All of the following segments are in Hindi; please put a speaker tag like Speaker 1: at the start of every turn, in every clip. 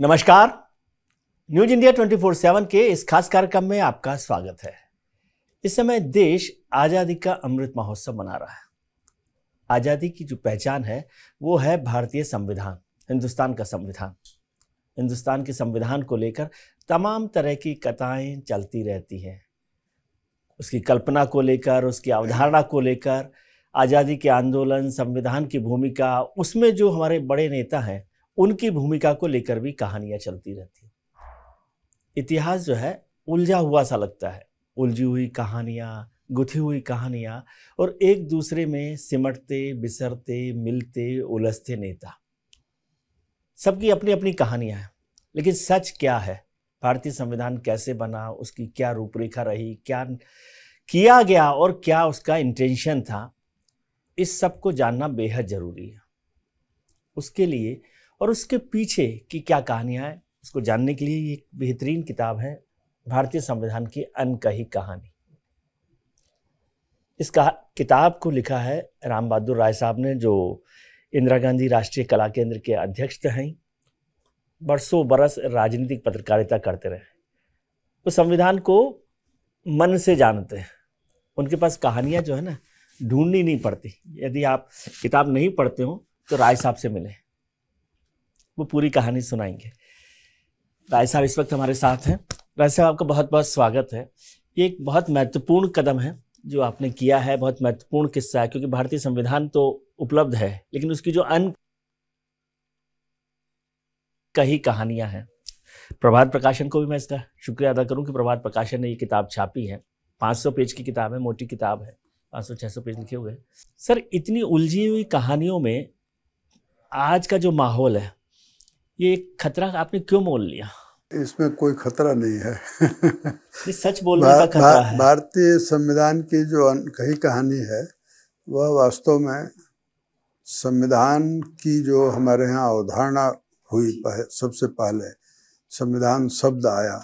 Speaker 1: नमस्कार न्यूज इंडिया 24/7 के इस खास कार्यक्रम में आपका स्वागत है इस समय देश आज़ादी का अमृत महोत्सव मना रहा है आज़ादी की जो पहचान है वो है भारतीय संविधान हिंदुस्तान का संविधान हिंदुस्तान के संविधान को लेकर तमाम तरह की कथाएँ चलती रहती हैं उसकी कल्पना को लेकर उसकी अवधारणा को लेकर आज़ादी के आंदोलन संविधान की भूमिका उसमें जो हमारे बड़े नेता हैं उनकी भूमिका को लेकर भी कहानियां चलती रहती हैं इतिहास जो है उलझा हुआ सा लगता है उलझी हुई कहानियां गुथी हुई कहानियां और एक दूसरे में सिमटते बिसरते मिलते उलझते नेता सबकी अपनी अपनी कहानियां हैं लेकिन सच क्या है भारतीय संविधान कैसे बना उसकी क्या रूपरेखा रही क्या किया गया और क्या उसका इंटेंशन था इस सब को जानना बेहद ज़रूरी है उसके लिए और उसके पीछे की क्या कहानियाँ हैं उसको जानने के लिए एक बेहतरीन किताब है भारतीय संविधान की अनकही कहानी इस कहा किताब को लिखा है राम बहादुर राय साहब ने जो इंदिरा गांधी राष्ट्रीय कला केंद्र के अध्यक्ष तो हैं बरसों बरस राजनीतिक पत्रकारिता करते रहे वो संविधान को मन से जानते हैं उनके पास कहानियाँ जो है ना ढूंढनी नहीं पड़ती यदि आप किताब नहीं पढ़ते हो तो राय साहब से मिलें वो पूरी कहानी सुनाएंगे राय साहब इस वक्त हमारे साथ हैं राय साहब आपका बहुत बहुत स्वागत है ये एक बहुत महत्वपूर्ण कदम है जो आपने किया है बहुत महत्वपूर्ण किस्सा है क्योंकि भारतीय संविधान तो उपलब्ध है लेकिन उसकी जो अन कही कहानियां हैं प्रभात प्रकाशन को भी मैं इसका शुक्रिया अदा करूं कि प्रभात प्रकाशन ने ये किताब छापी है 500 पेज की किताब है मोटी किताब है 500-600 पेज लिखे हुए हैं सर इतनी उलझी हुई कहानियों में आज का जो माहौल है ये एक खतरा आपने क्यों मोल लिया
Speaker 2: इसमें कोई खतरा नहीं है ये सच बोलने का खतरा भा, है भारतीय संविधान की जो कही कहानी है वह वास्तव में संविधान की जो हमारे यहाँ अवधारणा हुई पह, सबसे पहले संविधान शब्द आया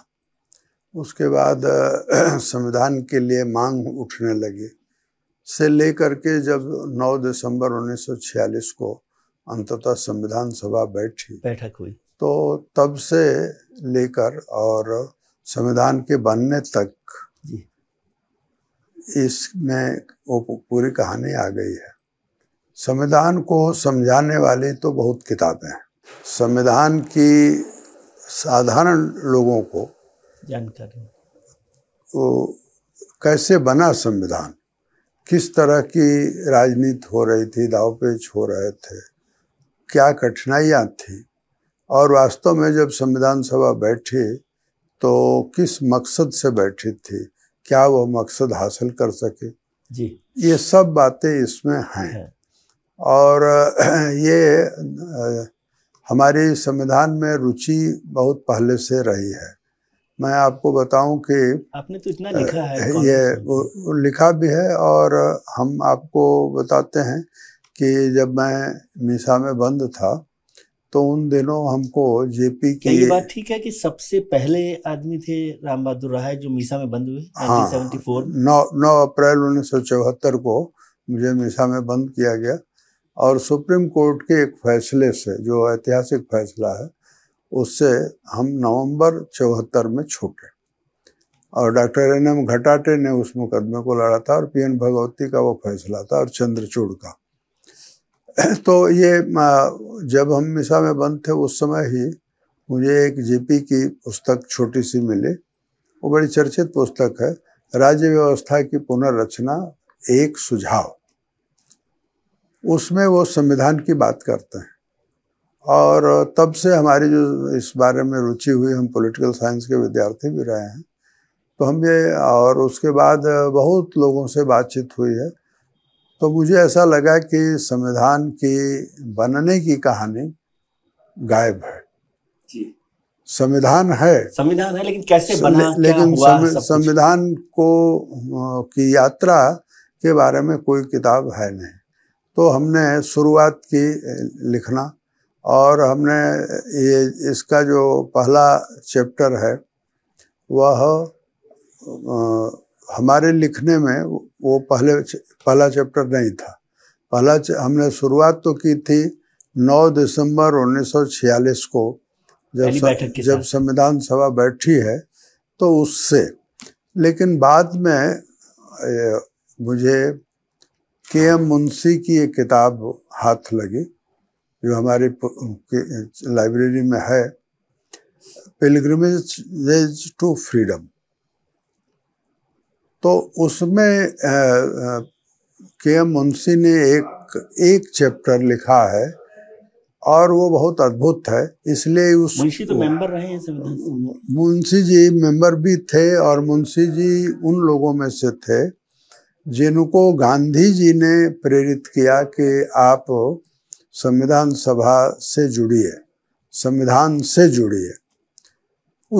Speaker 2: उसके बाद संविधान के लिए मांग उठने लगी से लेकर के जब 9 दिसंबर 1946 को अंततः संविधान सभा बैठी बैठक हुई तो तब से लेकर और संविधान के बनने तक इसमें वो पूरी कहानी आ गई है संविधान को समझाने वाली तो बहुत किताबें हैं संविधान की साधारण लोगों को जानकारी तो कैसे बना संविधान किस तरह की राजनीति हो रही थी दावपेच हो रहे थे क्या कठिनाइयाँ थी और वास्तव में जब संविधान सभा बैठी तो किस मकसद से बैठी थी क्या वो मकसद हासिल कर सके जी ये सब बातें इसमें हैं है। और ये हमारी संविधान में रुचि बहुत पहले से रही है मैं आपको बताऊं कि
Speaker 1: आपने तो इतना लिखा है ये
Speaker 2: लिखा भी है और हम आपको बताते हैं कि जब मैं मीसा में बंद था तो उन दिनों हमको जेपी के ये बात
Speaker 1: ठीक है कि सबसे पहले आदमी थे राम बहादुर राय जो मीसा में बंद हुए हाँ,
Speaker 2: नौ नौ अप्रैल उन्नीस सौ चौहत्तर को मुझे मीसा में बंद किया गया और सुप्रीम कोर्ट के एक फैसले से जो ऐतिहासिक फैसला है उससे हम नवंबर चौहत्तर में छूटे और डॉक्टर एन एम घटाटे ने उस मुकदमे को लड़ा था और पी एन भगवती का वो फैसला था और चंद्रचूड़ का तो ये जब हम मिसा में बंद थे उस समय ही मुझे एक जेपी की पुस्तक छोटी सी मिली वो बड़ी चर्चित पुस्तक है राज्य व्यवस्था की पुनर्रचना एक सुझाव उसमें वो संविधान की बात करते हैं और तब से हमारी जो इस बारे में रुचि हुई हम पॉलिटिकल साइंस के विद्यार्थी भी रहे हैं तो हम ये और उसके बाद बहुत लोगों से बातचीत हुई है तो मुझे ऐसा लगा कि संविधान के बनने की कहानी गायब है संविधान है
Speaker 1: संविधान है लेकिन कैसे बना लेकिन
Speaker 2: संविधान को की यात्रा के बारे में कोई किताब है नहीं तो हमने शुरुआत की लिखना और हमने ये इसका जो पहला चैप्टर है वह हमारे लिखने में वो पहले पहला चैप्टर नहीं था पहला हमने शुरुआत तो की थी 9 दिसंबर 1946 को
Speaker 1: जब सब, जब
Speaker 2: संविधान सभा बैठी है तो उससे लेकिन बाद में मुझे के एम मुंशी की एक किताब हाथ लगी जो हमारे लाइब्रेरी में है पिलग्रमेज टू फ्रीडम तो उसमें के एम मुंशी ने एक एक चैप्टर लिखा है और वो बहुत अद्भुत है इसलिए उस मुंशी तो मेंबर
Speaker 1: रहे हैं
Speaker 2: मुंशी जी मेंबर भी थे और मुंशी जी उन लोगों में से थे जिनको गांधी जी ने प्रेरित किया कि आप संविधान सभा से जुड़िए संविधान से जुड़िए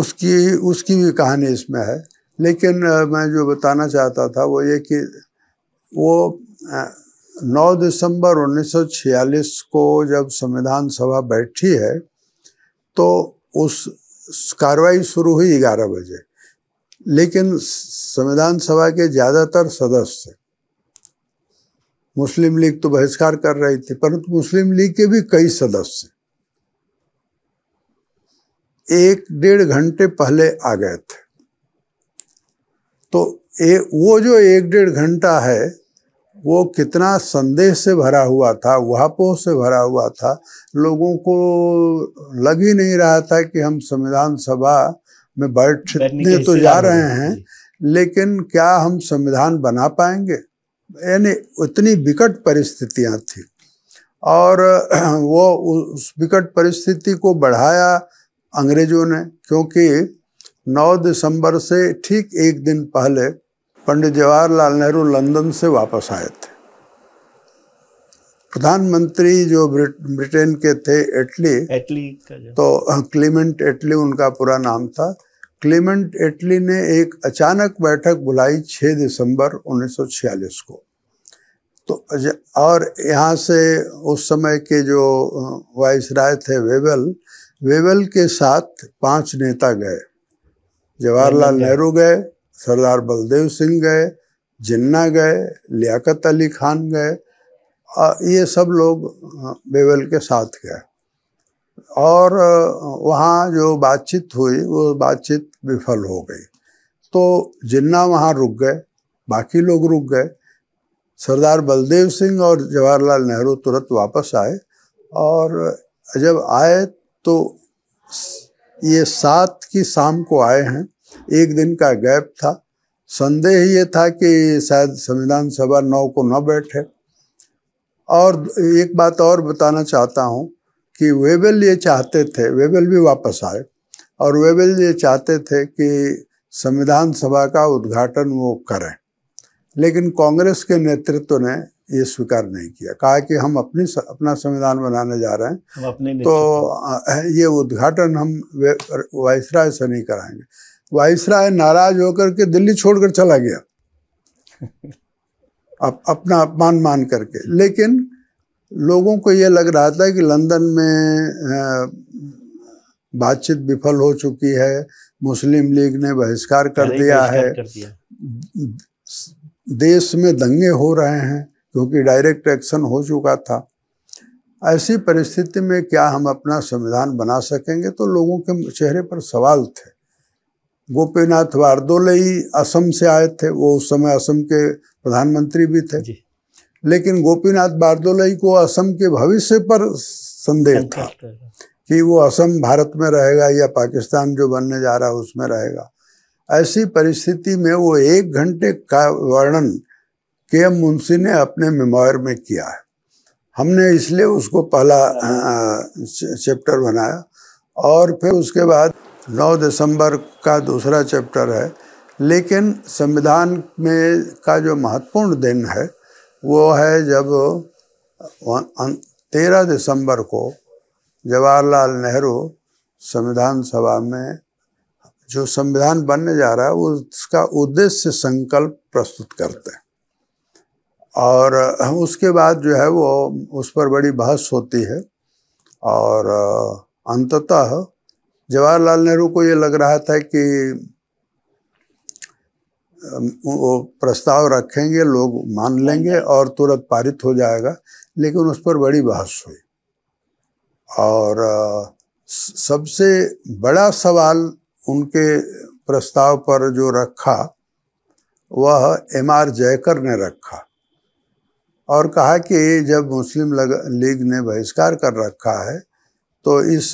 Speaker 2: उसकी उसकी भी कहानी इसमें है लेकिन मैं जो बताना चाहता था वो ये कि वो 9 दिसंबर 1946 को जब संविधान सभा बैठी है तो उस कार्रवाई शुरू हुई ग्यारह बजे लेकिन संविधान सभा के ज़्यादातर सदस्य मुस्लिम लीग तो बहिष्कार कर रही थी परंतु मुस्लिम लीग के भी कई सदस्य एक डेढ़ घंटे पहले आ गए थे तो ए, वो जो एक डेढ़ घंटा है वो कितना संदेश से भरा हुआ था वहापोह से भरा हुआ था लोगों को लग ही नहीं रहा था कि हम संविधान सभा में बैठने तो जा रहे हैं लेकिन क्या हम संविधान बना पाएंगे यानी उतनी विकट परिस्थितियां थी और वो उस विकट परिस्थिति को बढ़ाया अंग्रेजों ने क्योंकि 9 दिसंबर से ठीक एक दिन पहले पंडित जवाहरलाल नेहरू लंदन से वापस आए थे प्रधानमंत्री जो ब्रिटेन के थे एटली एटली तो क्लीमेंट एटली उनका पूरा नाम था क्लीमेंट एटली ने एक अचानक बैठक बुलाई 6 दिसंबर 1946 को तो और यहाँ से उस समय के जो वाइस राय थे वेवल वेवल के साथ पांच नेता गए जवाहरलाल नेहरू गए सरदार बलदेव सिंह गए जिन्ना गए लियाकत अली खान गए ये सब लोग बेवल के साथ गए और वहाँ जो बातचीत हुई वो बातचीत विफल हो गई तो जिन्ना वहाँ रुक गए बाकी लोग रुक गए सरदार बलदेव सिंह और जवाहरलाल नेहरू तुरंत वापस आए और जब आए तो ये सात की शाम को आए हैं एक दिन का गैप था संदेह ये था कि शायद संविधान सभा नौ को न बैठे और एक बात और बताना चाहता हूँ कि वेबल ये चाहते थे वेबल भी वापस आए और वेबल ये चाहते थे कि संविधान सभा का उद्घाटन वो करें लेकिन कांग्रेस के नेतृत्व ने ये स्वीकार नहीं किया कहा कि हम अपनी अपना संविधान बनाने जा रहे हैं हम अपने तो ये उद्घाटन हम वायसराय से नहीं कराएंगे वायसराय नाराज होकर के दिल्ली छोड़कर चला गया अप, अपना अपमान मान करके लेकिन लोगों को ये लग रहा था कि लंदन में बातचीत विफल हो चुकी है मुस्लिम लीग ने बहिष्कार कर दिया है देश में दंगे हो रहे हैं क्योंकि डायरेक्ट एक्शन हो चुका था ऐसी परिस्थिति में क्या हम अपना संविधान बना सकेंगे तो लोगों के चेहरे पर सवाल थे गोपीनाथ ही असम से आए थे वो उस समय असम के प्रधानमंत्री भी थे लेकिन गोपीनाथ बारदोलई को असम के भविष्य पर संदेह था कि वो असम भारत में रहेगा या पाकिस्तान जो बनने जा रहा है उसमें रहेगा ऐसी परिस्थिति में वो एक घंटे का वर्णन के एम मुंशी ने अपने मेमोयर में किया है हमने इसलिए उसको पहला चैप्टर बनाया और फिर उसके बाद 9 दिसंबर का दूसरा चैप्टर है लेकिन संविधान में का जो महत्वपूर्ण दिन है वो है जब अं, तेरह दिसंबर को जवाहरलाल नेहरू संविधान सभा में जो संविधान बनने जा रहा है उसका उद्देश्य संकल्प प्रस्तुत करते हैं और उसके बाद जो है वो उस पर बड़ी बहस होती है और अंततः जवाहरलाल नेहरू को ये लग रहा था कि वो प्रस्ताव रखेंगे लोग मान लेंगे और तुरंत पारित हो जाएगा लेकिन उस पर बड़ी बहस हुई और सबसे बड़ा सवाल उनके प्रस्ताव पर जो रखा वह एम आर जयकर ने रखा और कहा कि जब मुस्लिम लीग ने बहिष्कार कर रखा है तो इस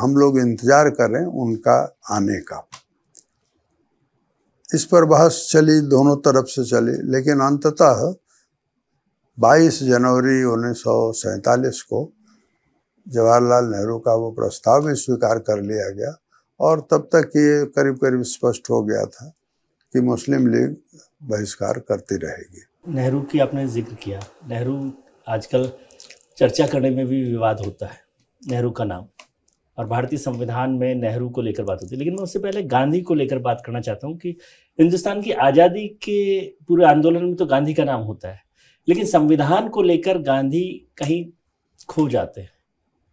Speaker 2: हम लोग इंतज़ार करें उनका आने का इस पर बहस चली दोनों तरफ से चली लेकिन अंततः 22 जनवरी उन्नीस को जवाहरलाल नेहरू का वो प्रस्ताव भी स्वीकार कर लिया गया और तब तक ये करीब करीब स्पष्ट हो गया था कि मुस्लिम लीग बहिष्कार करती रहेगी
Speaker 1: नेहरू की आपने जिक्र किया नेहरू आजकल चर्चा करने में भी विवाद होता है नेहरू का नाम और भारतीय संविधान में नेहरू को लेकर बात होती है लेकिन मैं उससे पहले गांधी को लेकर बात करना चाहता हूँ कि हिंदुस्तान की आज़ादी के पूरे आंदोलन में तो गांधी का नाम होता है लेकिन संविधान को लेकर गांधी कहीं खो जाते हैं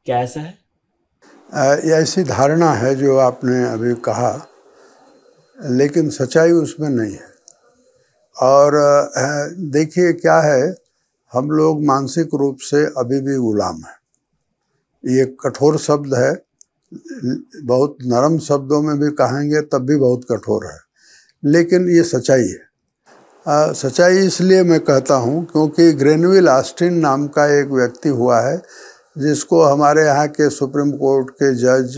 Speaker 1: क्या ऐसा
Speaker 2: है ऐसी धारणा है जो आपने अभी कहा लेकिन सच्चाई उसमें नहीं है और देखिए क्या है हम लोग मानसिक रूप से अभी भी गुलाम हैं ये कठोर शब्द है बहुत नरम शब्दों में भी कहेंगे तब भी बहुत कठोर है लेकिन ये सच्चाई है आ, सच्चाई इसलिए मैं कहता हूँ क्योंकि ग्रेनविल आस्टिन नाम का एक व्यक्ति हुआ है जिसको हमारे यहाँ के सुप्रीम कोर्ट के जज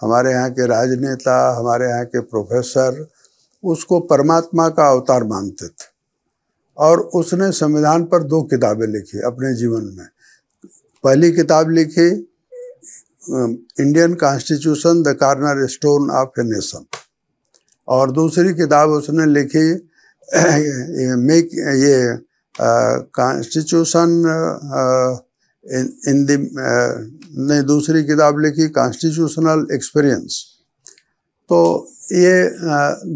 Speaker 2: हमारे यहाँ के राजनेता हमारे यहाँ के प्रोफेसर उसको परमात्मा का अवतार मानते थे और उसने संविधान पर दो किताबें लिखी अपने जीवन में पहली किताब लिखी Indian constitution the corner stone of a nation और दूसरी किताब उसने लिखी मेक ये कॉन्स्टिट्यूशन इन नहीं दूसरी किताब लिखी कॉन्स्टिट्यूशनल एक्सपीरियंस तो ये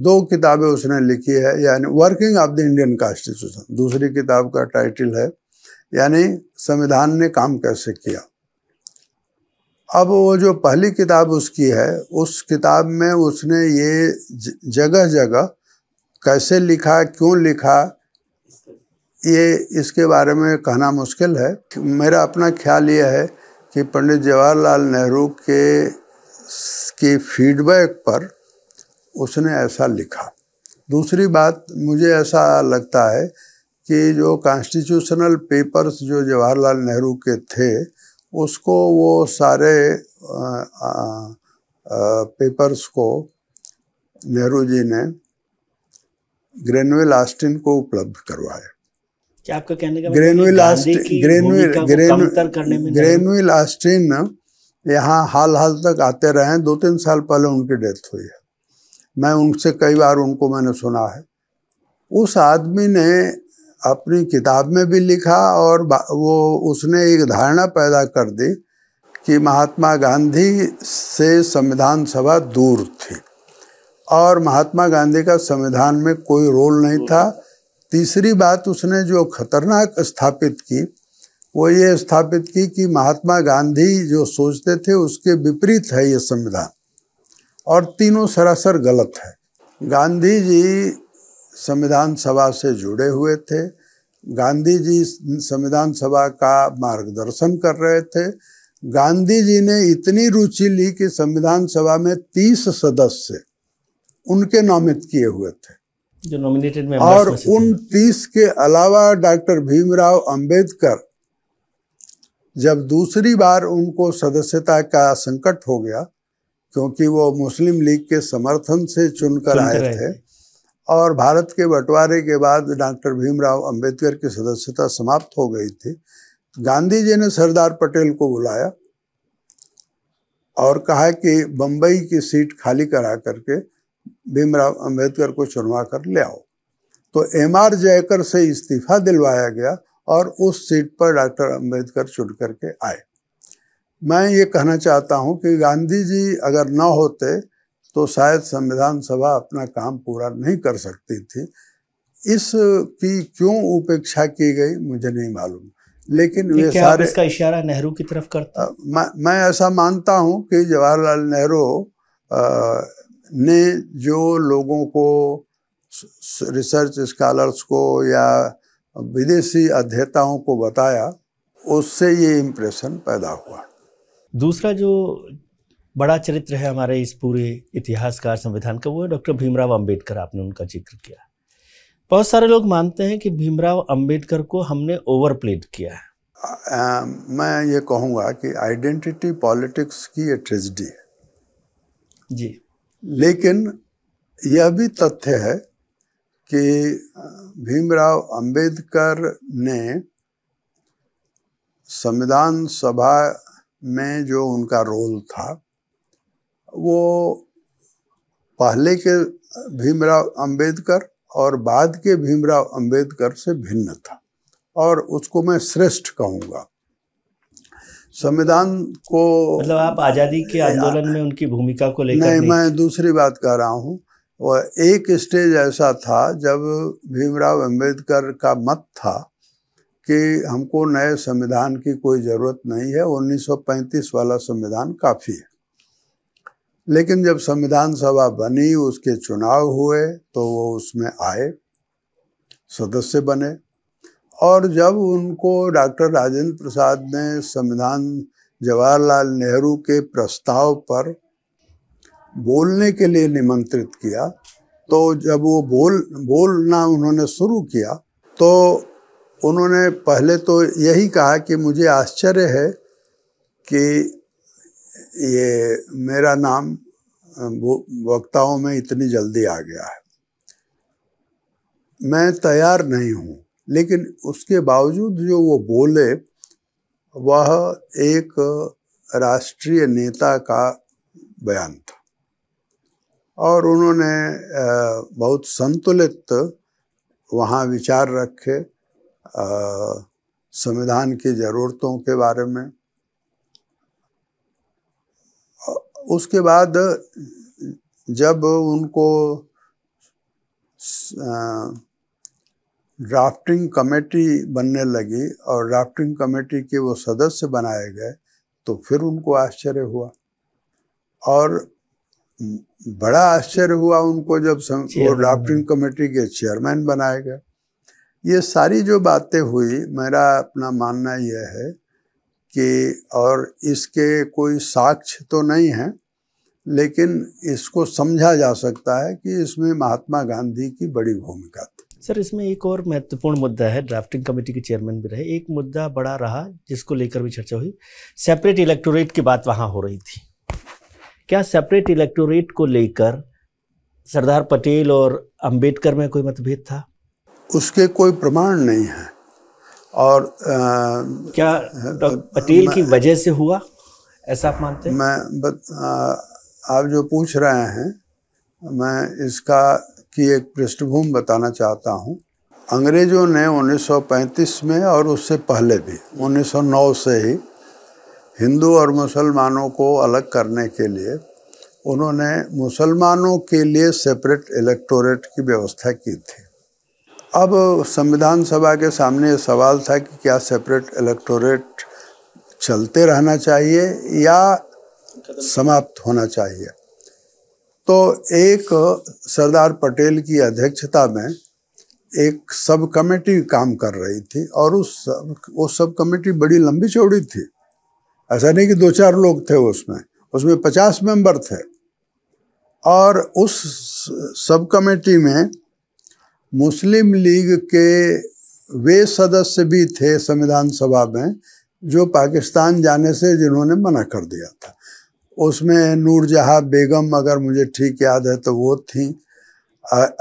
Speaker 2: दो किताबें उसने लिखी है यानी working of the Indian constitution दूसरी किताब का टाइटल है यानी संविधान ने काम कैसे किया अब वो जो पहली किताब उसकी है उस किताब में उसने ये जगह जगह कैसे लिखा क्यों लिखा ये इसके बारे में कहना मुश्किल है मेरा अपना ख्याल ये है कि पंडित जवाहरलाल नेहरू के के फीडबैक पर उसने ऐसा लिखा दूसरी बात मुझे ऐसा लगता है कि जो कॉन्स्टिट्यूशनल पेपर्स जो जवाहरलाल नेहरू के थे उसको वो सारे आ, आ, आ, पेपर्स को नेहरू जी ने ग्रेनविल आस्टिन को उपलब्ध करवाए
Speaker 1: क्या आपका कहने का Granville Austin Granville
Speaker 2: Granville Austin यहाँ हाल हाल तक आते रहे दो तीन साल पहले उनकी डेथ हुई है मैं उनसे कई बार उनको मैंने सुना है उस आदमी ने अपनी किताब में भी लिखा और वो उसने एक धारणा पैदा कर दी कि महात्मा गांधी से संविधान सभा दूर थी और महात्मा गांधी का संविधान में कोई रोल नहीं था तीसरी बात उसने जो खतरनाक स्थापित की वो ये स्थापित की कि महात्मा गांधी जो सोचते थे उसके विपरीत है ये संविधान और तीनों सरासर गलत है गांधी जी संविधान सभा से जुड़े हुए थे गांधी जी संविधान सभा का मार्गदर्शन कर रहे थे गांधी जी ने इतनी रुचि ली कि संविधान सभा में तीस सदस्य उनके नामित किए हुए थे जो नॉमिनेटेड में और उन तीस के अलावा डॉक्टर भीमराव अंबेडकर जब दूसरी बार उनको सदस्यता का संकट हो गया क्योंकि वो मुस्लिम लीग के समर्थन से चुनकर आए थे और भारत के बंटवारे के बाद डॉक्टर भीमराव अंबेडकर की सदस्यता समाप्त हो गई थी गांधी जी ने सरदार पटेल को बुलाया और कहा कि बम्बई की सीट खाली करा करके भीमराव अंबेडकर को चुनवा कर ले आओ तो एम आर जयकर से इस्तीफा दिलवाया गया और उस सीट पर डॉक्टर अंबेडकर चुन करके आए मैं ये कहना चाहता हूँ कि गांधी जी अगर न होते तो शायद संविधान सभा अपना काम पूरा नहीं कर सकती थी इस की क्यों उपेक्षा की गई मुझे नहीं मालूम लेकिन वे सारे इसका
Speaker 1: इशारा नेहरू की तरफ करता
Speaker 2: आ, मैं मैं ऐसा मानता हूं कि जवाहरलाल नेहरू ने जो लोगों को रिसर्च स्कॉलर्स को या विदेशी अध्येताओं को बताया उससे ये इम्प्रेशन पैदा हुआ
Speaker 1: दूसरा जो बड़ा चरित्र है हमारे इस पूरे इतिहासकार संविधान का वो है डॉक्टर भीमराव अंबेडकर आपने उनका जिक्र किया बहुत सारे लोग मानते हैं कि भीमराव अंबेडकर
Speaker 2: को हमने ओवर प्लेड किया है मैं ये कहूँगा कि आइडेंटिटी पॉलिटिक्स की ये ट्रेजिडी है जी लेकिन यह भी तथ्य है कि भीमराव अंबेडकर ने संविधान सभा में जो उनका रोल था वो पहले के भीमराव अंबेडकर और बाद के भीमराव अंबेडकर से भिन्न था और उसको मैं श्रेष्ठ कहूँगा संविधान को मतलब आप आज़ादी के आंदोलन में उनकी भूमिका को लेकर नहीं मैं दूसरी बात कह रहा हूँ वह एक स्टेज ऐसा था जब भीमराव अंबेडकर का मत था कि हमको नए संविधान की कोई ज़रूरत नहीं है 1935 वाला संविधान काफ़ी है लेकिन जब संविधान सभा बनी उसके चुनाव हुए तो वो उसमें आए सदस्य बने और जब उनको डॉक्टर राजेंद्र प्रसाद ने संविधान जवाहरलाल नेहरू के प्रस्ताव पर बोलने के लिए निमंत्रित किया तो जब वो बोल बोलना उन्होंने शुरू किया तो उन्होंने पहले तो यही कहा कि मुझे आश्चर्य है कि ये मेरा नाम वक्ताओं में इतनी जल्दी आ गया है मैं तैयार नहीं हूँ लेकिन उसके बावजूद जो वो बोले वह एक राष्ट्रीय नेता का बयान था और उन्होंने बहुत संतुलित वहाँ विचार रखे संविधान की ज़रूरतों के बारे में उसके बाद जब उनको ड्राफ्टिंग कमेटी बनने लगी और ड्राफ्टिंग कमेटी के वो सदस्य बनाए गए तो फिर उनको आश्चर्य हुआ और बड़ा आश्चर्य हुआ उनको जब वो ड्राफ्टिंग कमेटी के चेयरमैन बनाए गए ये सारी जो बातें हुई मेरा अपना मानना यह है कि और इसके कोई साक्ष्य तो नहीं है लेकिन इसको समझा जा सकता है कि इसमें महात्मा गांधी की बड़ी भूमिका
Speaker 1: थी सर इसमें एक और महत्वपूर्ण मुद्दा है ड्राफ्टिंग कमेटी के चेयरमैन भी रहे एक मुद्दा बड़ा रहा जिसको लेकर भी चर्चा हुई सेपरेट इलेक्टोरेट की बात वहाँ हो रही थी क्या सेपरेट इलेक्टोरेट को लेकर सरदार पटेल और अंबेडकर में कोई मतभेद था
Speaker 2: उसके कोई प्रमाण नहीं है और आ, क्या पटेल की वजह से हुआ ऐसा आप मानते हैं मैं बत, आ, आप जो पूछ रहे हैं मैं इसका की एक पृष्ठभूमि बताना चाहता हूँ अंग्रेजों ने 1935 में और उससे पहले भी 1909 से ही हिंदू और मुसलमानों को अलग करने के लिए उन्होंने मुसलमानों के लिए सेपरेट इलेक्टोरेट की व्यवस्था की थी अब संविधान सभा के सामने सवाल था कि क्या सेपरेट इलेक्टोरेट चलते रहना चाहिए या समाप्त होना चाहिए तो एक सरदार पटेल की अध्यक्षता में एक सब कमेटी काम कर रही थी और उस वो सब कमेटी बड़ी लंबी चौड़ी थी ऐसा नहीं कि दो चार लोग थे उसमें उसमें पचास मेंबर थे और उस सब कमेटी में मुस्लिम लीग के वे सदस्य भी थे संविधान सभा में जो पाकिस्तान जाने से जिन्होंने मना कर दिया था उसमें नूरजहाँ बेगम अगर मुझे ठीक याद है तो वो थी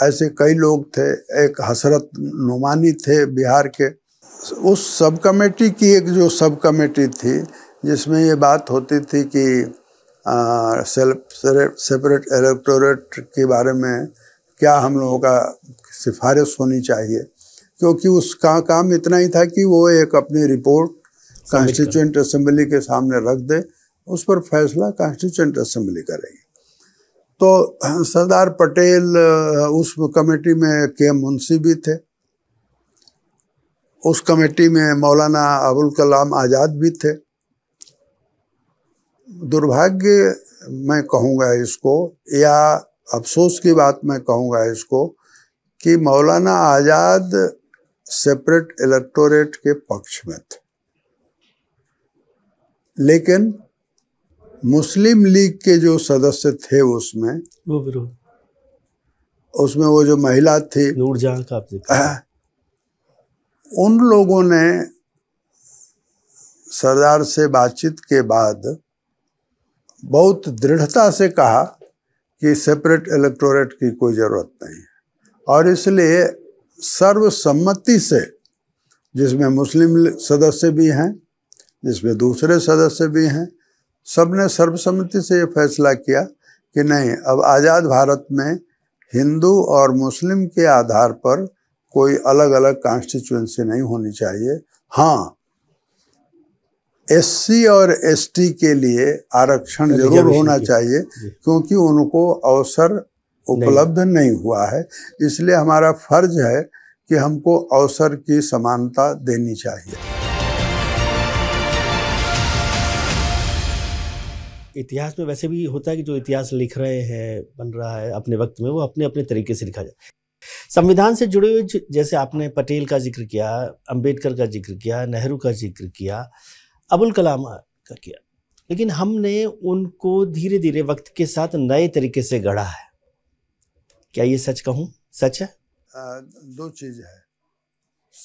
Speaker 2: ऐसे कई लोग थे एक हसरत नुमानी थे बिहार के उस सब कमेटी की एक जो सब कमेटी थी जिसमें ये बात होती थी कि सेपरेट इलेक्टोरेट के बारे में क्या हम लोगों का सिफारिश होनी चाहिए क्योंकि उसका काम इतना ही था कि वो एक अपनी रिपोर्ट कॉन्स्टिट्यूंट असम्बली के सामने रख दे उस पर फैसला कॉन्स्टिट्यूंट असम्बली करेगी तो सरदार पटेल उस कमेटी में के मुंशी भी थे उस कमेटी में मौलाना अबुल कलाम आज़ाद भी थे दुर्भाग्य मैं कहूँगा इसको या अफसोस की बात मैं कहूँगा इसको कि मौलाना आज़ाद सेपरेट इलेक्टोरेट के पक्ष में थे लेकिन मुस्लिम लीग के जो सदस्य थे उसमें वो विरोध उसमें वो जो महिला थी नूरजहां का उन लोगों ने सरदार से बातचीत के बाद बहुत दृढ़ता से कहा कि सेपरेट इलेक्टोरेट की कोई ज़रूरत नहीं और इसलिए सर्वसम्मति से जिसमें मुस्लिम सदस्य भी हैं जिसमें दूसरे सदस्य भी हैं सब ने सर्वसम्मति से ये फैसला किया कि नहीं अब आज़ाद भारत में हिंदू और मुस्लिम के आधार पर कोई अलग अलग कॉन्स्टिट्यूंसी नहीं होनी चाहिए हाँ एससी और एसटी के लिए आरक्षण जरूर होना चाहिए क्योंकि उनको अवसर उपलब्ध नहीं।, नहीं हुआ है इसलिए हमारा फर्ज है कि हमको अवसर की समानता देनी चाहिए
Speaker 1: इतिहास में वैसे भी होता है कि जो इतिहास लिख रहे हैं बन रहा है अपने वक्त में वो अपने अपने तरीके से लिखा जाए संविधान से जुड़े हुए जैसे आपने पटेल का जिक्र किया अंबेडकर का जिक्र किया नेहरू का जिक्र किया अबुल कलाम का किया लेकिन हमने उनको धीरे धीरे वक्त के साथ नए तरीके से गढ़ा है क्या ये सच कहूँ सच है
Speaker 2: आ, दो चीज़ है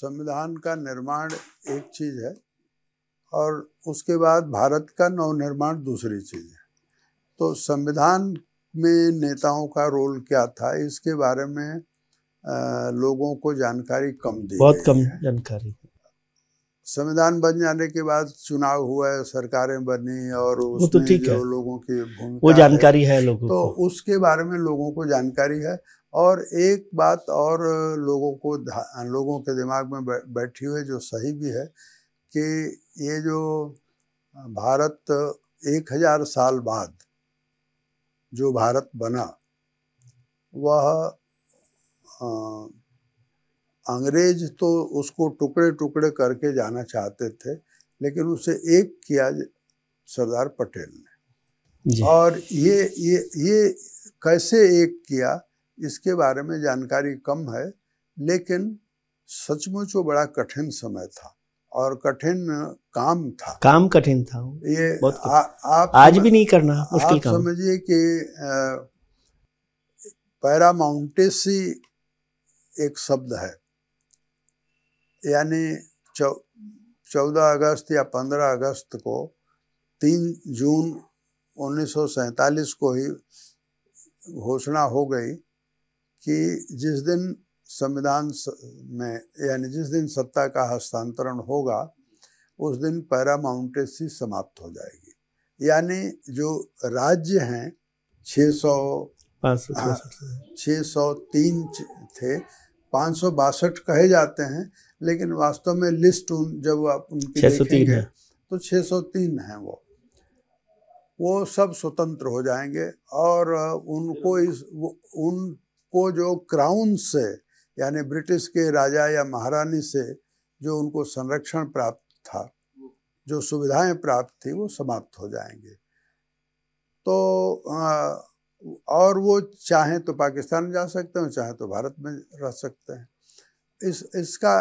Speaker 2: संविधान का निर्माण एक चीज़ है और उसके बाद भारत का नवनिर्माण दूसरी चीज़ है तो संविधान में नेताओं का रोल क्या था इसके बारे में आ, लोगों को जानकारी कम दी बहुत कम जानकारी संविधान बन जाने के बाद चुनाव हुआ है सरकारें बनी और वो तो ठीक है लोगों की वो जानकारी है, है लोगों तो को। उसके बारे में लोगों को जानकारी है और एक बात और लोगों को लोगों के दिमाग में बैठी हुई जो सही भी है कि ये जो भारत एक हजार साल बाद जो भारत बना वह अंग्रेज तो उसको टुकड़े टुकड़े करके जाना चाहते थे लेकिन उसे एक किया सरदार पटेल ने और ये ये ये कैसे एक किया इसके बारे में जानकारी कम है लेकिन सचमुच वो बड़ा कठिन समय था और कठिन काम था
Speaker 1: काम कठिन था ये
Speaker 2: आ, आप आज भी नहीं करना मुश्किल आप समझिए कि पैरामाउंटेसी एक शब्द है यानी चौदह अगस्त या पंद्रह अगस्त को तीन जून उन्नीस को ही घोषणा हो गई कि जिस दिन संविधान में यानी जिस दिन सत्ता का हस्तांतरण होगा उस दिन पैरामाउंटेसी समाप्त हो जाएगी यानी जो राज्य हैं 600 हाँ, छः सौ तीन थे पाँच सौ बासठ कहे जाते हैं लेकिन वास्तव में लिस्ट उन जब आप उनकी देखेंगे तो 603 हैं वो वो सब स्वतंत्र हो जाएंगे और उनको इस उनको जो क्राउन से यानी ब्रिटिश के राजा या महारानी से जो उनको संरक्षण प्राप्त था जो सुविधाएं प्राप्त थी वो समाप्त हो जाएंगे तो और वो चाहें तो पाकिस्तान जा सकते हैं चाहे तो भारत में रह सकते हैं इस इसका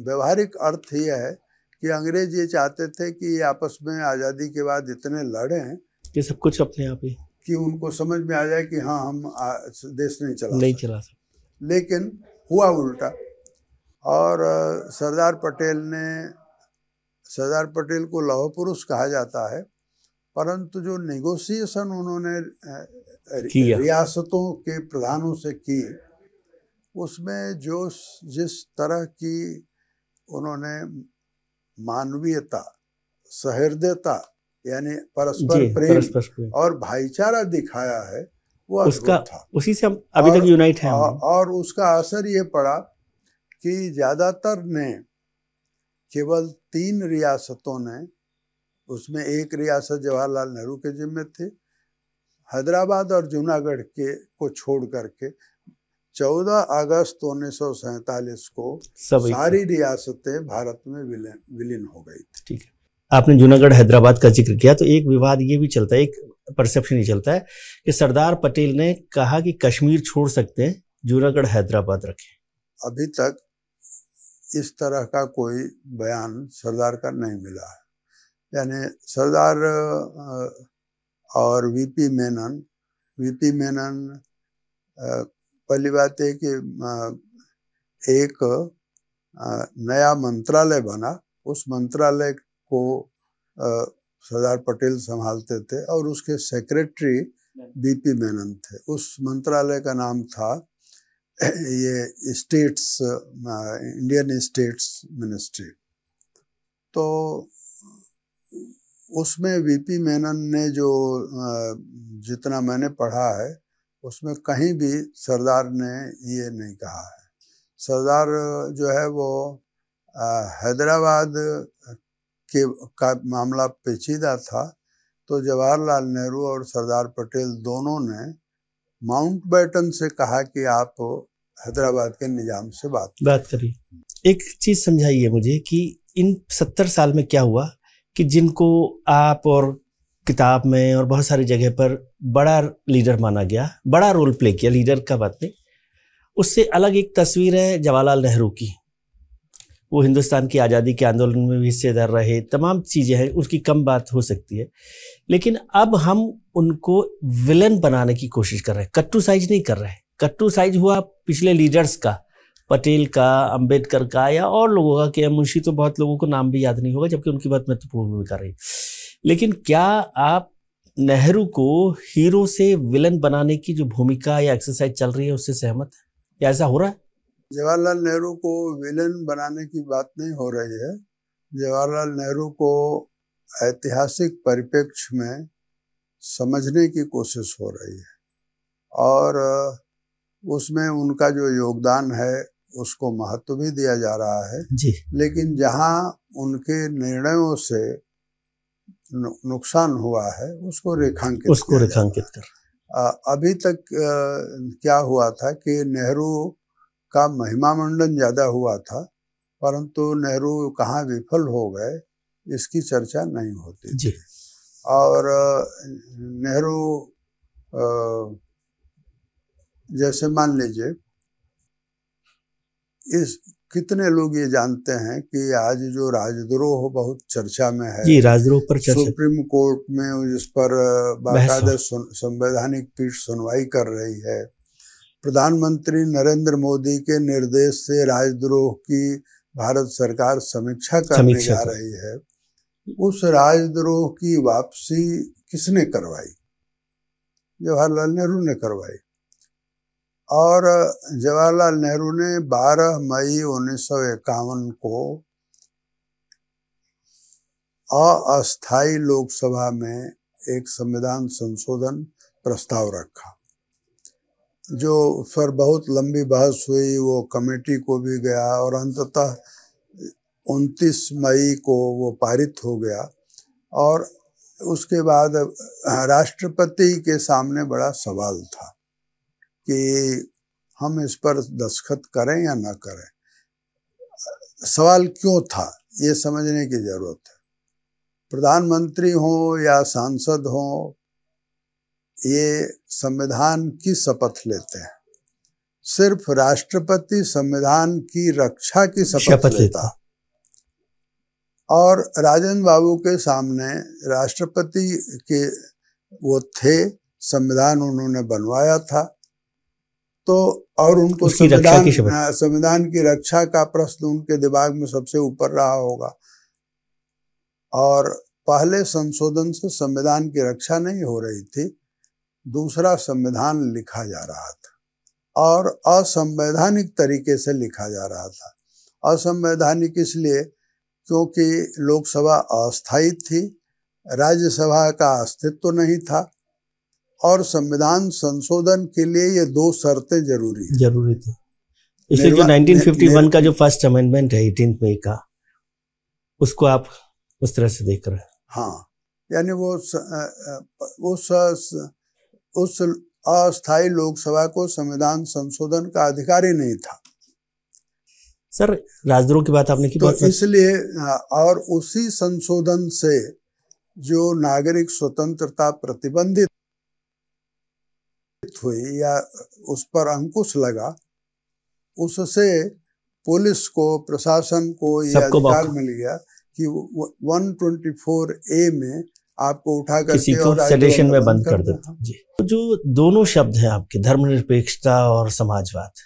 Speaker 2: व्यवहारिक अर्थ यह है कि अंग्रेज ये चाहते थे कि ये आपस में आज़ादी के बाद इतने लड़े हैं
Speaker 1: कि सब कुछ अपने आप ही
Speaker 2: कि उनको समझ में आ जाए कि हाँ हम देश नहीं चला नहीं
Speaker 1: चला सकते
Speaker 2: लेकिन हुआ उल्टा और सरदार पटेल ने सरदार पटेल को लौह पुरुष कहा जाता है परंतु जो नेगोशिएशन उन्होंने रियासतों के प्रधानों से की उसमें जो जिस तरह की उन्होंने मानवीयता सहृदयता यानी परस्पर प्रेम और भाईचारा दिखाया है वो उसका था
Speaker 1: उसी से हम अभी तक यूनाइट हैं
Speaker 2: और उसका असर ये पड़ा कि ज़्यादातर ने केवल तीन रियासतों ने उसमें एक रियासत जवाहरलाल नेहरू के जिम्मे थे हैदराबाद और जूनागढ़ के को छोड़ करके 14 अगस्त उन्नीस को सारी रियासतें भारत में विलीन हो गई
Speaker 1: थी ठीक है आपने जूनागढ़ हैदराबाद का जिक्र किया तो एक विवाद ये भी चलता है एक परसेप्शन ये चलता है कि सरदार पटेल ने कहा कि कश्मीर छोड़ सकते हैं जूनागढ़ हैदराबाद रखें
Speaker 2: अभी तक इस तरह का कोई बयान सरदार का नहीं मिला है यानी सरदार और वीपी मेनन वीपी मेनन पहली बात है कि एक नया मंत्रालय बना उस मंत्रालय को सरदार पटेल संभालते थे और उसके सेक्रेटरी बीपी मेनन थे उस मंत्रालय का नाम था ये स्टेट्स इंडियन स्टेट्स मिनिस्ट्री तो उसमें वीपी मेनन ने जो जितना मैंने पढ़ा है उसमें कहीं भी सरदार ने ये नहीं कहा है सरदार जो है वो हैदराबाद के का मामला पेचीदा था तो जवाहरलाल नेहरू और सरदार पटेल दोनों ने माउंट बैटन से कहा कि आप हैदराबाद के निजाम से बात
Speaker 1: बात करिए एक चीज़ समझाइए मुझे कि इन सत्तर साल में क्या हुआ कि जिनको आप और किताब में और बहुत सारी जगह पर बड़ा लीडर माना गया बड़ा रोल प्ले किया लीडर का बात नहीं उससे अलग एक तस्वीर है जवाहरलाल नेहरू की वो हिंदुस्तान की आज़ादी के आंदोलन में भी हिस्सेदार रहे तमाम चीज़ें हैं उसकी कम बात हो सकती है लेकिन अब हम उनको विलन बनाने की कोशिश कर रहे हैं कट्टू साइज नहीं कर रहे हैं कट्टू साइज हुआ पिछले लीडर्स का पटेल का अंबेडकर का या और लोगों का के मुंशी तो बहुत लोगों को नाम भी याद नहीं होगा जबकि उनकी बहुत महत्वपूर्ण भूमिका रही लेकिन क्या आप नेहरू को हीरो से विलन बनाने की जो भूमिका या एक्सरसाइज चल रही है उससे सहमत है या ऐसा हो रहा है
Speaker 2: जवाहरलाल नेहरू को विलन बनाने की बात नहीं हो रही है जवाहरलाल नेहरू को ऐतिहासिक परिप्रेक्ष्य में समझने की कोशिश हो रही है और उसमें उनका जो योगदान है उसको महत्व भी दिया जा रहा है जी। लेकिन जहां उनके निर्णयों से नुकसान हुआ है उसको रेखांकित उसको रेखांकित कर अभी तक क्या हुआ था कि नेहरू का महिमा मंडन ज़्यादा हुआ था परंतु नेहरू कहाँ विफल हो गए इसकी चर्चा नहीं होती जी। और नेहरू जैसे मान लीजिए इस कितने लोग ये जानते हैं कि आज जो राजद्रोह बहुत चर्चा में है जी राजद्रोह पर चर्चा सुप्रीम कोर्ट में इस पर बाकायदा संवैधानिक पीठ सुनवाई कर रही है प्रधानमंत्री नरेंद्र मोदी के निर्देश से राजद्रोह की भारत सरकार समीक्षा करने जा रही है उस राजद्रोह की वापसी किसने करवाई जवाहरलाल नेहरू ने करवाई और जवाहरलाल नेहरू ने 12 मई उन्नीस को अस्थाई लोकसभा में एक संविधान संशोधन प्रस्ताव रखा जो फिर बहुत लंबी बहस हुई वो कमेटी को भी गया और अंततः 29 मई को वो पारित हो गया और उसके बाद राष्ट्रपति के सामने बड़ा सवाल था कि हम इस पर दस्खत करें या ना करें सवाल क्यों था ये समझने की ज़रूरत है प्रधानमंत्री हो या सांसद हो ये संविधान की शपथ लेते हैं सिर्फ राष्ट्रपति संविधान की रक्षा की शपथ लेता और राजेंद्र बाबू के सामने राष्ट्रपति के वो थे संविधान उन्होंने बनवाया था तो और उनको संविधान हाँ, संविधान की रक्षा का प्रश्न उनके दिमाग में सबसे ऊपर रहा होगा और पहले संशोधन से संविधान की रक्षा नहीं हो रही थी दूसरा संविधान लिखा जा रहा था और असंवैधानिक तरीके से लिखा जा रहा था असंवैधानिक इसलिए क्योंकि लोकसभा अस्थायी थी राज्यसभा का अस्तित्व तो नहीं था और संविधान संशोधन के लिए ये दो शर्तें जरूरी
Speaker 1: है जरूरी थी इसलिए जो 1951 का जो फर्स्ट अमेंडमेंट है एटीन मई का उसको आप उस तरह से देख रहे हैं
Speaker 2: हाँ यानी वो स, उस उस अस्थायी लोकसभा को संविधान संशोधन का अधिकार ही नहीं था सर
Speaker 1: राजद्रोह की बात आपने की तो
Speaker 2: इसलिए और उसी संशोधन से जो नागरिक स्वतंत्रता प्रतिबंधित क्रोधित हुई या उस पर अंकुश लगा उससे पुलिस को प्रशासन को यह अधिकार मिल गया कि 124 ए में आपको उठा कर किसी को सेडेशन में बंद कर देता जी
Speaker 1: तो जो दोनों शब्द हैं आपके धर्मनिरपेक्षता और समाजवाद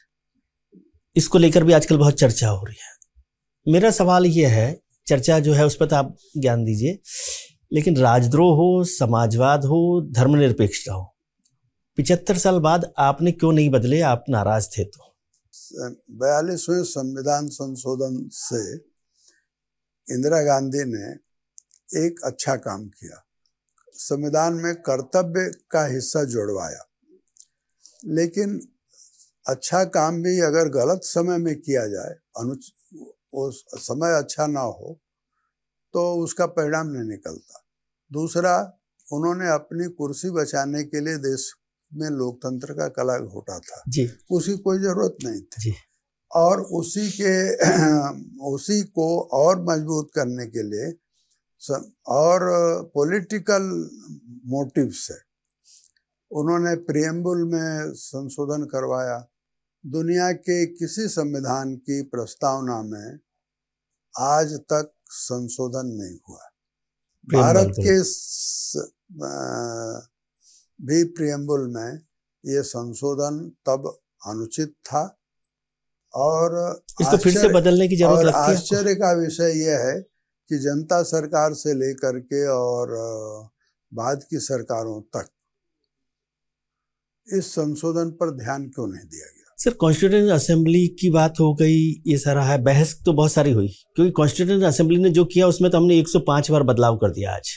Speaker 1: इसको लेकर भी आजकल बहुत चर्चा हो रही है मेरा सवाल यह है चर्चा जो है उस पर तो आप ज्ञान दीजिए लेकिन राजद्रोह हो समाजवाद हो धर्मनिरपेक्षता हो पिछहत्तर साल बाद आपने क्यों नहीं बदले आप नाराज थे
Speaker 2: तो बयालीसवें संविधान संशोधन से इंदिरा गांधी ने एक अच्छा काम किया संविधान में कर्तव्य का हिस्सा जोड़वाया लेकिन अच्छा काम भी अगर गलत समय में किया जाए अनुच वो समय अच्छा ना हो तो उसका परिणाम नहीं निकलता दूसरा उन्होंने अपनी कुर्सी बचाने के लिए देश में लोकतंत्र का कला घोटा था जी उसकी कोई जरूरत नहीं थी जी और उसी के उसी को और मजबूत करने के लिए और पॉलिटिकल मोटिव से उन्होंने प्रियम्बुल में संशोधन करवाया दुनिया के किसी संविधान की प्रस्तावना में आज तक संशोधन नहीं हुआ भारत तो के स, आ, भी प्रियम्बुल में ये संशोधन तब अनुचित था और इसको तो फिर से बदलने की जरूरत लगती है आश्चर्य का विषय यह है कि जनता सरकार से लेकर के और बाद की सरकारों तक इस संशोधन पर ध्यान क्यों नहीं दिया
Speaker 1: गया सर कॉन्स्टिट्यूंट असेंबली की बात हो गई ये सारा है बहस तो बहुत सारी हुई क्योंकि कॉन्स्टिट्यूंट असेंबली ने जो किया उसमें तो हमने 105 बार बदलाव कर दिया आज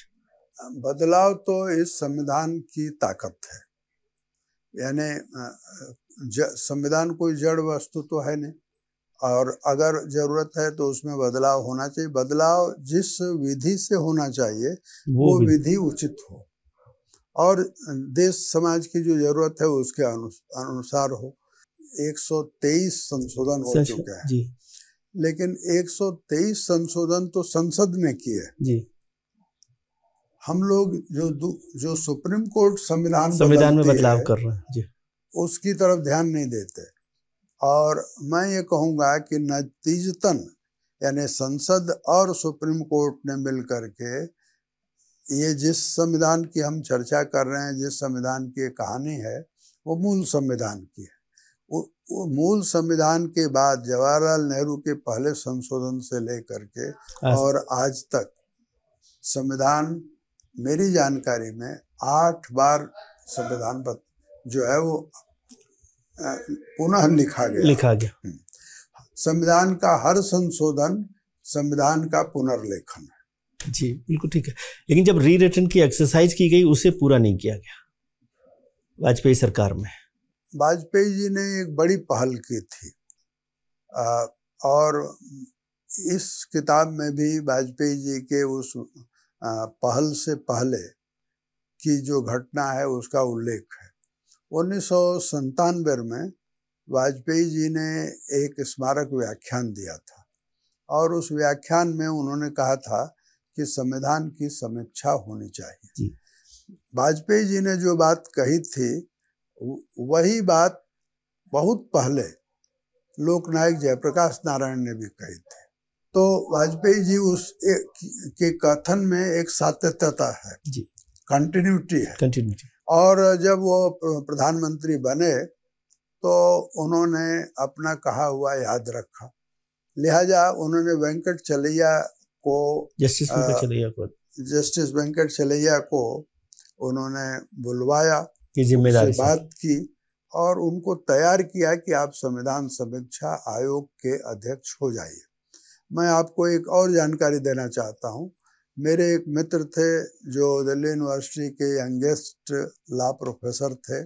Speaker 2: बदलाव तो इस संविधान की ताकत है यानी संविधान कोई जड़ वस्तु तो है नहीं और अगर ज़रूरत है तो उसमें बदलाव होना चाहिए बदलाव जिस विधि से होना चाहिए
Speaker 1: वो, वो विधि
Speaker 2: उचित हो और देश समाज की जो ज़रूरत है उसके अनुसार हो 123 संशोधन हो चुके है लेकिन 123 संशोधन तो संसद ने किए हम लोग जो जो सुप्रीम कोर्ट संविधान संविधान में बदलाव कर रहे हैं जी उसकी तरफ ध्यान नहीं देते और मैं ये कहूँगा कि नतीजतन यानी संसद और सुप्रीम कोर्ट ने मिल करके ये जिस संविधान की हम चर्चा कर रहे हैं जिस संविधान की कहानी है वो मूल संविधान की है वो, वो मूल संविधान के बाद जवाहरलाल नेहरू के पहले संशोधन से लेकर के और आज तक संविधान मेरी जानकारी में आठ बार संविधान पत्र जो है वो पुनः लिखा गया लिखा गया हम्म। संविधान का हर संशोधन संविधान का पुनर्लेखन
Speaker 1: है जी बिल्कुल ठीक है लेकिन जब री रिटर्न की एक्सरसाइज की गई उसे पूरा नहीं किया गया वाजपेयी सरकार में
Speaker 2: वाजपेयी जी ने एक बड़ी पहल की थी आ, और इस किताब में भी वाजपेयी जी के उस पहल से पहले की जो घटना है उसका उल्लेख है उन्नीस में वाजपेयी जी ने एक स्मारक व्याख्यान दिया था और उस व्याख्यान में उन्होंने कहा था कि संविधान की समीक्षा होनी चाहिए वाजपेयी जी ने जो बात कही थी वही बात बहुत पहले लोकनायक जयप्रकाश नारायण ने भी कही थी तो वाजपेयी जी उस के कथन में एक सातत्यता है जी कंटिन्यूटी है कंटिन्यूटी और जब वो प्रधानमंत्री बने तो उन्होंने अपना कहा हुआ याद रखा लिहाजा उन्होंने वेंकट चलैया को जस्टिस वेंकट चलैया को जस्टिस वेंकट चलैया को उन्होंने बुलवाया जिम्मेदारी बात की और उनको तैयार किया कि आप संविधान समीक्षा आयोग के अध्यक्ष हो जाइए मैं आपको एक और जानकारी देना चाहता हूँ मेरे एक मित्र थे जो दिल्ली यूनिवर्सिटी के यंगेस्ट लॉ प्रोफेसर थे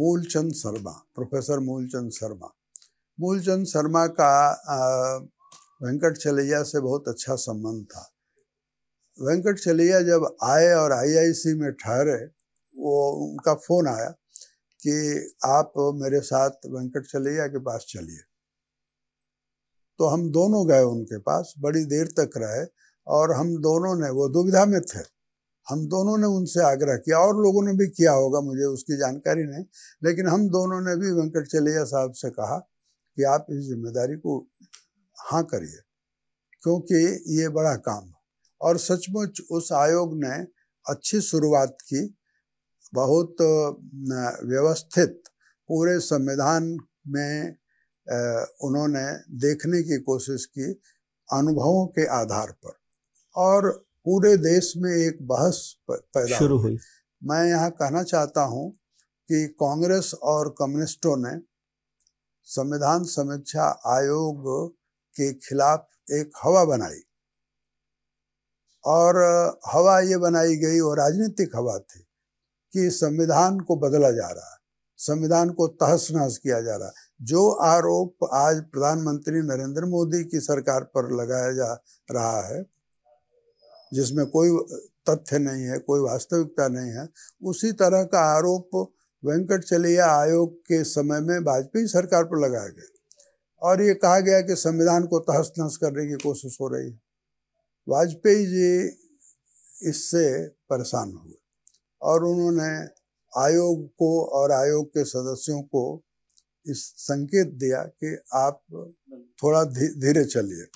Speaker 2: मूलचंद शर्मा प्रोफेसर मूलचंद शर्मा मूलचंद शर्मा का वेंकट चलैया से बहुत अच्छा संबंध था वेंकट चलैया जब आए और आईआईसी में ठहरे वो उनका फ़ोन आया कि आप मेरे साथ वेंकट चलैया के पास चलिए तो हम दोनों गए उनके पास बड़ी देर तक रहे और हम दोनों ने वो दुविधा में थे हम दोनों ने उनसे आग्रह किया और लोगों ने भी किया होगा मुझे उसकी जानकारी नहीं लेकिन हम दोनों ने भी वेंकट चलैया साहब से कहा कि आप इस जिम्मेदारी को हाँ करिए क्योंकि ये बड़ा काम और सचमुच उस आयोग ने अच्छी शुरुआत की बहुत व्यवस्थित पूरे संविधान में उन्होंने देखने की कोशिश की अनुभवों के आधार पर और पूरे देश में एक बहस पैदा शुरू हुई मैं यहाँ कहना चाहता हूँ कि कांग्रेस और कम्युनिस्टों ने संविधान समीक्षा आयोग के खिलाफ एक हवा बनाई और हवा ये बनाई गई और राजनीतिक हवा थी कि संविधान को बदला जा रहा है संविधान को तहस नहस किया जा रहा है जो आरोप आज प्रधानमंत्री नरेंद्र मोदी की सरकार पर लगाया जा रहा है जिसमें कोई तथ्य नहीं है कोई वास्तविकता नहीं है उसी तरह का आरोप वेंकट चलैया आयोग के समय में वाजपेयी सरकार पर लगाया गया और ये कहा गया कि संविधान को तहस नहस करने की कोशिश हो रही है वाजपेयी जी इससे परेशान हुए और उन्होंने आयोग को और आयोग के सदस्यों को इस संकेत दिया कि आप थोड़ा धीरे चलिए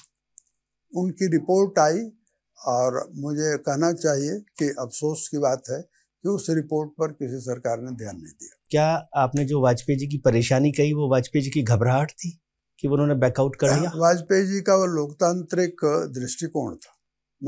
Speaker 2: उनकी रिपोर्ट आई और मुझे कहना चाहिए कि अफसोस की बात है कि उस रिपोर्ट पर किसी सरकार ने ध्यान नहीं
Speaker 1: दिया क्या आपने जो वाजपेयी जी की परेशानी कही वो वाजपेयी जी की घबराहट थी कि उन्होंने बैकआउट कर लिया
Speaker 2: वाजपेयी जी का वो लोकतांत्रिक दृष्टिकोण था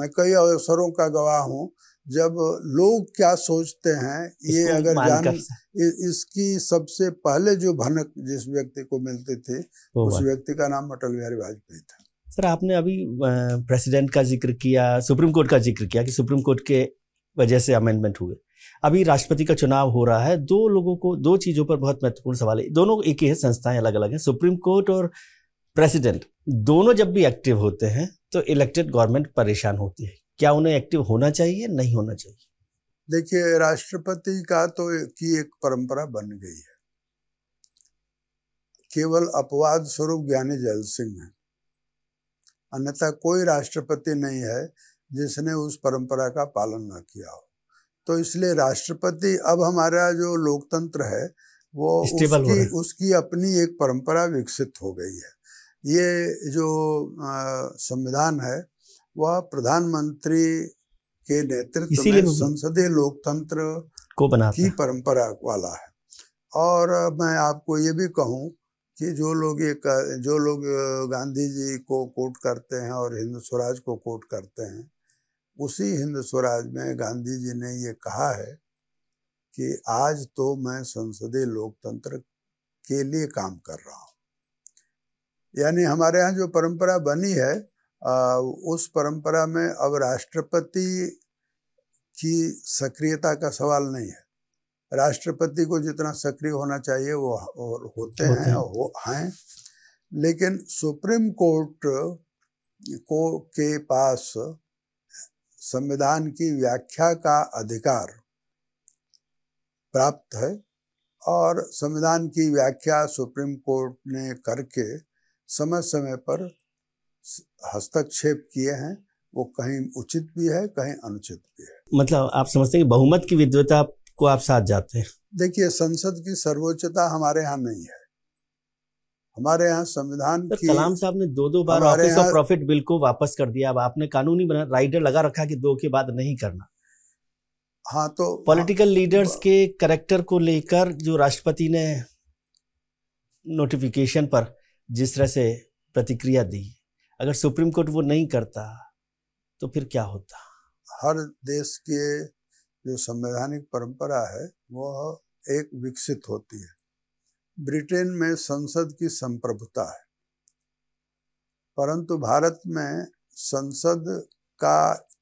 Speaker 2: मैं कई अवसरों का गवाह हूँ जब लोग क्या सोचते हैं ये अगर जान इसकी सबसे पहले जो भनक जिस व्यक्ति को मिलती थी उस व्यक्ति का नाम अटल बिहारी वाजपेयी था सर आपने अभी
Speaker 1: प्रेसिडेंट का जिक्र किया सुप्रीम कोर्ट का जिक्र किया कि सुप्रीम कोर्ट के वजह से अमेंडमेंट हुए अभी राष्ट्रपति का चुनाव हो रहा है दो लोगों को दो चीज़ों पर बहुत महत्वपूर्ण सवाल है दोनों एक ही है संस्थाएं अलग अलग हैं सुप्रीम कोर्ट और प्रेसिडेंट दोनों जब भी एक्टिव होते हैं तो इलेक्टेड गवर्नमेंट परेशान होती है क्या उन्हें एक्टिव होना चाहिए नहीं होना चाहिए
Speaker 2: देखिए राष्ट्रपति का तो की एक परंपरा बन गई है केवल अपवाद स्वरूप ज्ञानी जल सिंह है अन्यथा कोई राष्ट्रपति नहीं है जिसने उस परंपरा का पालन न किया हो तो इसलिए राष्ट्रपति अब हमारा जो लोकतंत्र है वो उसकी उसकी अपनी एक परंपरा विकसित हो गई है ये जो संविधान है वह प्रधानमंत्री के नेतृत्व में संसदीय लोकतंत्र को बना की परंपरा वाला है और मैं आपको ये भी कहूँ कि जो लोग ये जो लोग गांधी जी को कोट करते हैं और हिंद स्वराज को कोट करते हैं उसी हिंद स्वराज में गांधी जी ने ये कहा है कि आज तो मैं संसदीय लोकतंत्र के लिए काम कर रहा हूँ यानी हमारे यहाँ जो परंपरा बनी है उस परंपरा में अब राष्ट्रपति की सक्रियता का सवाल नहीं है राष्ट्रपति को जितना सक्रिय होना चाहिए वो और होते, होते हैं हो हैं लेकिन सुप्रीम कोर्ट को के पास संविधान की व्याख्या का अधिकार प्राप्त है और संविधान की व्याख्या सुप्रीम कोर्ट ने करके समय समय पर हस्तक्षेप किए हैं वो कहीं उचित भी है कहीं अनुचित भी
Speaker 1: है मतलब आप समझते हैं कि बहुमत की विद्वता को आप साथ
Speaker 2: जाते हैं देखिए संसद की सर्वोच्चता हमारे यहाँ नहीं है हमारे यहाँ संविधान की कलाम साहब ने दो दो बार ऑफिस ऑफ
Speaker 1: प्रॉफिट बिल को वापस कर दिया अब आपने कानूनी बना राइडर लगा रखा कि दो के बाद नहीं करना हाँ तो पॉलिटिकल लीडर्स के करेक्टर को लेकर जो राष्ट्रपति ने नोटिफिकेशन पर जिस तरह से प्रतिक्रिया दी अगर सुप्रीम कोर्ट वो नहीं
Speaker 2: करता तो फिर क्या होता हर देश के जो संवैधानिक परंपरा है वह एक विकसित होती है ब्रिटेन में संसद की संप्रभुता है परंतु भारत में संसद का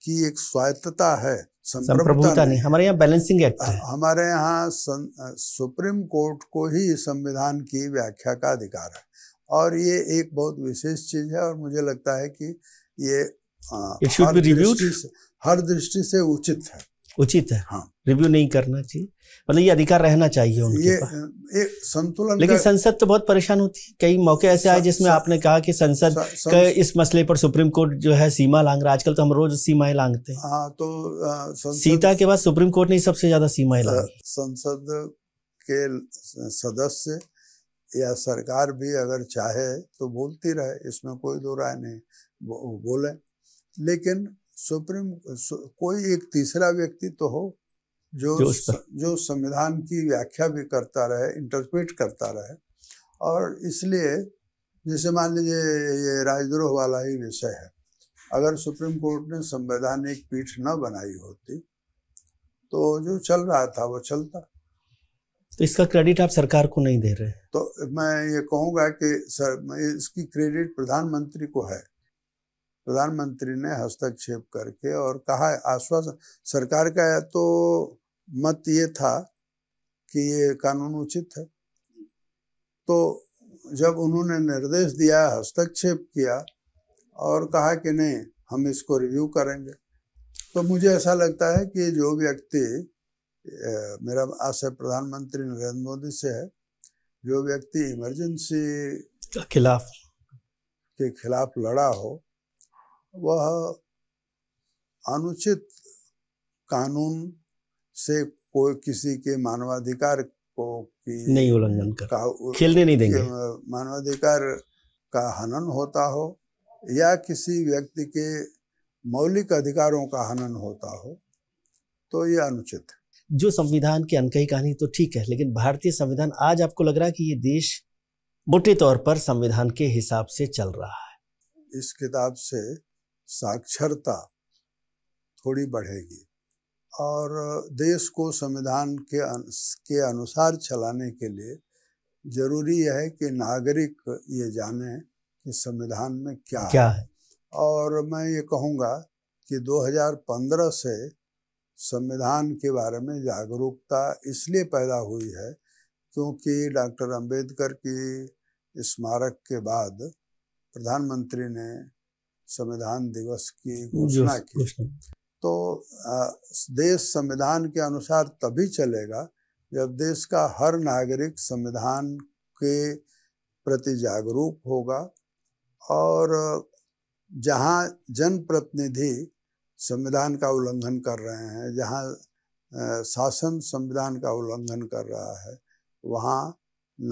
Speaker 2: की एक स्वायत्तता है संप्रभुता नहीं हमारे
Speaker 1: यहाँ बैलेंसिंग एक्ट है
Speaker 2: हमारे यहाँ सुप्रीम कोर्ट को ही संविधान की व्याख्या का अधिकार है और ये एक बहुत विशेष चीज़ है और मुझे लगता है कि ये हर दृष्टि से हर दृष्टि से उचित है
Speaker 1: उचित है हाँ रिव्यू नहीं करना चाहिए मतलब ये अधिकार रहना चाहिए उनके ये
Speaker 2: एक संतुलन लेकिन
Speaker 1: संसद तो बहुत परेशान होती है कई मौके ऐसे आए जिसमें आपने कहा कि संसद इस मसले पर सुप्रीम कोर्ट जो है सीमा लांग रहा आजकल तो हम रोज सीमाएं लांगते
Speaker 2: हैं हाँ तो सीता
Speaker 1: के बाद सुप्रीम कोर्ट ने सबसे ज्यादा सीमाएं लांगी
Speaker 2: संसद के सदस्य या सरकार भी अगर चाहे तो बोलती रहे इसमें कोई दो राय नहीं बो, बोले लेकिन सुप्रीम सु, कोई एक तीसरा व्यक्ति तो हो जो जो, संविधान की व्याख्या भी करता रहे इंटरप्रेट करता रहे और इसलिए जैसे मान लीजिए ये राजद्रोह वाला ही विषय है अगर सुप्रीम कोर्ट ने संवैधानिक पीठ न बनाई होती तो जो चल रहा था वो चलता
Speaker 1: तो इसका क्रेडिट आप सरकार को नहीं दे रहे
Speaker 2: तो मैं ये कहूँगा कि सर इसकी क्रेडिट प्रधानमंत्री को है प्रधानमंत्री ने हस्तक्षेप करके और कहा आश्वासन सरकार का तो मत ये था कि ये कानून उचित है तो जब उन्होंने निर्देश दिया हस्तक्षेप किया और कहा कि नहीं हम इसको रिव्यू करेंगे तो मुझे ऐसा लगता है कि जो व्यक्ति मेरा आशय प्रधानमंत्री नरेंद्र मोदी से है जो व्यक्ति इमरजेंसी के खिलाफ के खिलाफ लड़ा हो वह अनुचित कानून से कोई किसी के मानवाधिकार को की नहीं उल्लंघन का खेलने नहीं देंगे मानवाधिकार का हनन होता हो या किसी व्यक्ति के मौलिक अधिकारों का हनन होता हो तो ये अनुचित है
Speaker 1: जो संविधान की अनकही कहानी तो ठीक है लेकिन भारतीय संविधान आज आपको लग रहा है कि ये देश मोटे तौर पर संविधान के हिसाब से चल रहा
Speaker 2: है इस किताब से साक्षरता थोड़ी बढ़ेगी और देश को संविधान के के अनुसार चलाने के लिए जरूरी यह है कि नागरिक ये जाने कि संविधान में क्या क्या है और मैं ये कहूँगा कि 2015 से संविधान के बारे में जागरूकता इसलिए पैदा हुई है क्योंकि डॉक्टर अंबेडकर की स्मारक के बाद प्रधानमंत्री ने संविधान दिवस की घोषणा की तो देश संविधान के अनुसार तभी चलेगा जब देश का हर नागरिक संविधान के प्रति जागरूक होगा और जहाँ जनप्रतिनिधि संविधान का उल्लंघन कर रहे हैं जहाँ शासन संविधान का उल्लंघन कर रहा है वहाँ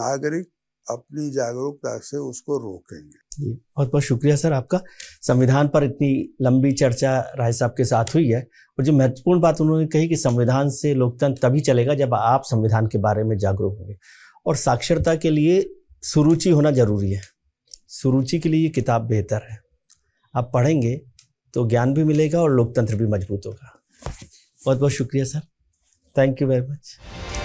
Speaker 2: नागरिक अपनी जागरूकता से उसको रोकेंगे
Speaker 1: बहुत बहुत शुक्रिया सर आपका संविधान पर इतनी लंबी चर्चा राय साहब के साथ हुई है और जो महत्वपूर्ण बात उन्होंने कही कि संविधान से लोकतंत्र तभी चलेगा जब आप संविधान के बारे में जागरूक होंगे और साक्षरता के लिए सुरुचि होना जरूरी है सुरुचि के लिए ये किताब बेहतर है आप पढ़ेंगे तो ज्ञान भी मिलेगा और लोकतंत्र भी मजबूत होगा बहुत बहुत शुक्रिया sir thank you very much